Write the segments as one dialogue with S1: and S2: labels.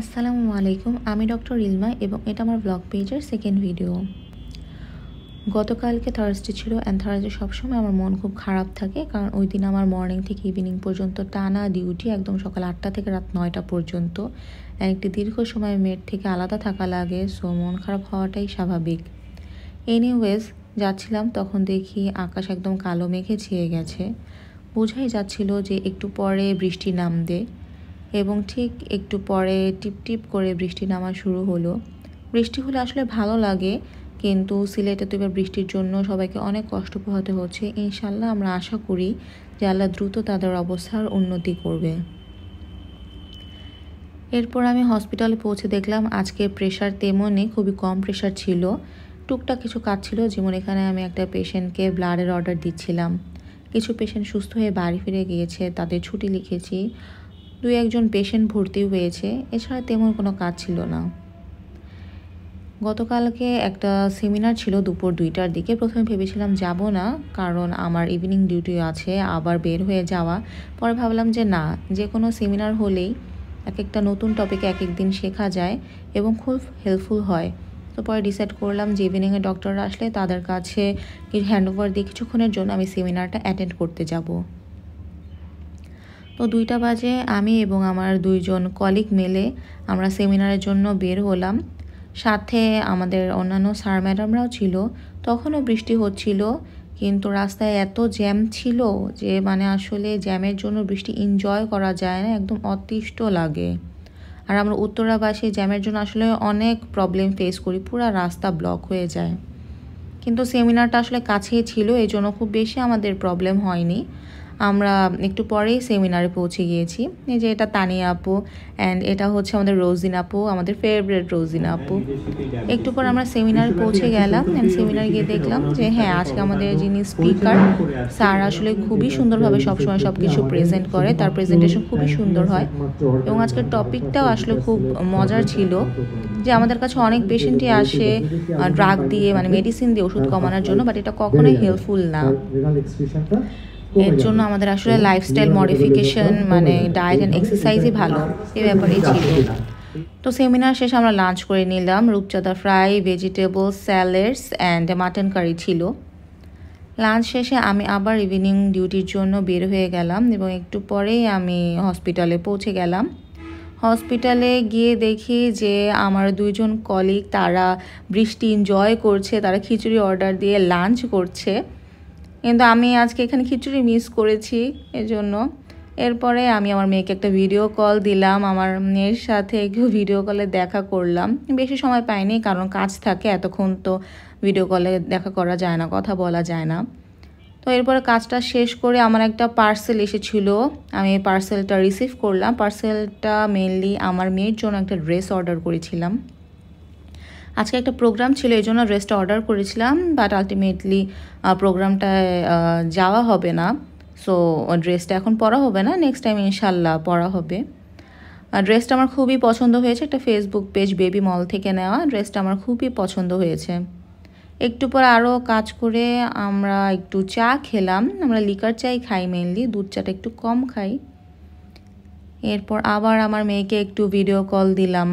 S1: আসসালামু আলাইকুম আমি ডক্টর ইলমা এবং এটা আমার ব্লগ পেজের সেকেন্ড ভিডিও গতকালকে থার্সডে ছিল অ্যান্ড থার্সডে সবসময় আমার মন খুব খারাপ থাকে কারণ ওই দিন আমার মর্নিং থেকে ইভিনিং পর্যন্ত টানা ডিউটি একদম সকাল আটটা থেকে রাত নয়টা পর্যন্ত একটি দীর্ঘ সময় মেয়ের থেকে আলাদা থাকা লাগে সো মন খারাপ হওয়াটাই স্বাভাবিক এনিওয়েজ যাচ্ছিলাম তখন দেখি আকাশ একদম কালো মেঘে ছেয়ে গেছে বোঝাই যাচ্ছিল যে একটু পরে বৃষ্টি নামবে এবং ঠিক একটু পরে টিপটিপ করে বৃষ্টি নামা শুরু হলো বৃষ্টি হলে আসলে ভালো লাগে কিন্তু সিলেটে তো এবার বৃষ্টির জন্য সবাইকে অনেক কষ্ট পোহাতে হচ্ছে ইনশাল্লাহ আমরা আশা করি যে আল্লাহ দ্রুত তাদের অবস্থার উন্নতি করবে এরপর আমি হসপিটালে পৌঁছে দেখলাম আজকে প্রেশার তেমনই খুবই কম প্রেশার ছিল টুকটাক কিছু কাজ ছিল যেমন এখানে আমি একটা পেশেন্টকে ব্লাডের অর্ডার দিচ্ছিলাম কিছু পেশেন্ট সুস্থ হয়ে বাড়ি ফিরে গিয়েছে তাদের ছুটি লিখেছি দুই একজন পেশেন্ট ভর্তি হয়েছে এছাড়া তেমন কোনো কাজ ছিল না গতকালকে একটা সেমিনার ছিল দুপুর দুইটার দিকে প্রথমে ভেবেছিলাম যাব না কারণ আমার ইভিনিং ডিউটি আছে আবার বের হয়ে যাওয়া পরে ভাবলাম যে না যে কোনো সেমিনার হলেই এক একটা নতুন টপিকে এক একদিন শেখা যায় এবং খুব হেল্পফুল হয় তো পরে ডিসাইড করলাম যে ইভিনিংয়ে ডক্টররা আসলে তাদের কাছে হ্যান্ডওভার দিয়ে কিছুক্ষণের জন্য আমি সেমিনারটা অ্যাটেন্ড করতে যাবো তো দুইটা বাজে আমি এবং আমার দুইজন কলিগ মেলে আমরা সেমিনারের জন্য বের হলাম সাথে আমাদের অন্যান্য স্যার ম্যাডামরাও ছিল তখনও বৃষ্টি হচ্ছিল কিন্তু রাস্তায় এত জ্যাম ছিল যে মানে আসলে জ্যামের জন্য বৃষ্টি এনজয় করা যায় না একদম অতিষ্ঠ লাগে আর আমরা উত্তরাবাসী জ্যামের জন্য আসলে অনেক প্রবলেম ফেস করি পুরো রাস্তা ব্লক হয়ে যায় কিন্তু সেমিনারটা আসলে কাছেই ছিল এই জন্য খুব বেশি আমাদের প্রবলেম হয়নি আমরা একটু পরেই সেমিনারে পৌঁছে গিয়েছি এই যে এটা তানিয়া আপু অ্যান্ড এটা হচ্ছে আমাদের রোজিন আপু আমাদের ফেভারেট রোজিন আপু একটু পর আমরা সেমিনারে পৌঁছে গেলাম অ্যান্ড সেমিনার গিয়ে দেখলাম যে হ্যাঁ আজকে আমাদের যিনি স্পিকার স্যার আসলে খুবই সুন্দরভাবে সবসময় সব কিছু প্রেজেন্ট করে তার প্রেজেন্টেশন খুবই সুন্দর হয় এবং আজকের টপিকটাও আসলে খুব মজার ছিল যে আমাদের কাছে অনেক পেশেন্টই আসে ড্রাগ দিয়ে মানে মেডিসিন দিয়ে ওষুধ কমানোর জন্য বাট এটা কখনোই হেল্পফুল না এর জন্য আমাদের আসলে লাইফস্টাইল মডিফিকেশন মানে ডায়েট অ্যান্ড এক্সারসাইজই ভালো এ ব্যাপারেই ছিল তো সেমিনার শেষে আমরা লাঞ্চ করে নিলাম রূপচাঁদা fry vegetable salads and mutton curry ছিল লাঞ্চ শেষে আমি আবার ইভিনিং ডিউটির জন্য বের হয়ে গেলাম এবং একটু পরেই আমি হসপিটালে পৌঁছে গেলাম হসপিটালে গিয়ে দেখি যে আমার দুইজন কলিগ তারা বৃষ্টি এনজয় করছে তারা খিচুড়ি অর্ডার দিয়ে লাঞ্চ করছে কিন্তু আমি আজকে এখানে খিচুড়ি মিস করেছি এজন্য এরপরে আমি আমার মেয়েকে একটা ভিডিও কল দিলাম আমার মেয়ের সাথে একটু ভিডিও কলে দেখা করলাম বেশি সময় পাইনি কারণ কাজ থাকে এতক্ষণ তো ভিডিও কলে দেখা করা যায় না কথা বলা যায় না তো এরপরে কাজটা শেষ করে আমার একটা পার্সেল এসেছিল আমি পার্সেলটা রিসিভ করলাম পার্সেলটা মেনলি আমার মেয়ের জন্য একটা ড্রেস অর্ডার করেছিলাম আজকে একটা প্রোগ্রাম ছিল এই জন্য ড্রেসটা অর্ডার করেছিলাম বাট আলটিমেটলি প্রোগ্রামটায় যাওয়া হবে না সো ড্রেসটা এখন পরা হবে না নেক্সট টাইম ইনশাল্লাহ পরা হবে ড্রেসটা আমার খুবই পছন্দ হয়েছে একটা ফেসবুক পেজ বেবি মল থেকে নেওয়া ড্রেসটা আমার খুবই পছন্দ হয়েছে একটু পর আরও কাজ করে আমরা একটু চা খেলাম আমরা লিকার চাই খাই মেনলি দুধ চাটা একটু কম খাই এরপর আবার আমার মেয়েকে একটু ভিডিও কল দিলাম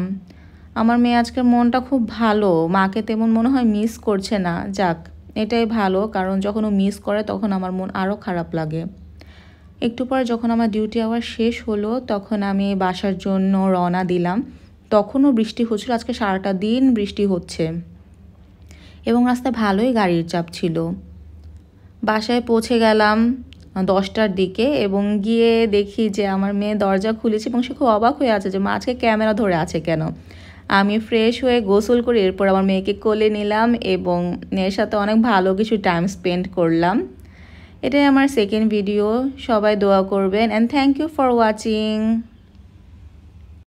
S1: আমার মেয়ে আজকের মনটা খুব ভালো মাকে তেমন মনে হয় মিস করছে না যাক এটাই ভালো কারণ যখন ও মিস করে তখন আমার মন আরও খারাপ লাগে একটু পর যখন আমার ডিউটি আওয়ার শেষ হলো তখন আমি বাসার জন্য রওনা দিলাম তখনও বৃষ্টি হচ্ছিল আজকে সারাটা দিন বৃষ্টি হচ্ছে এবং রাস্তায় ভালোই গাড়ির চাপ ছিল বাসায় পৌঁছে গেলাম দশটার দিকে এবং গিয়ে দেখি যে আমার মেয়ে দরজা খুলেছে এবং সে খুব অবাক হয়ে আছে যে মা আজকে ক্যামেরা ধরে আছে কেন আমি ফ্রেশ হয়ে গোসল করে এরপর আমার মেয়েকে কোলে নিলাম এবং মেয়ের সাথে অনেক ভালো কিছু টাইম স্পেন্ড করলাম এটাই আমার সেকেন্ড ভিডিও সবাই দোয়া করবেন and thank you for watching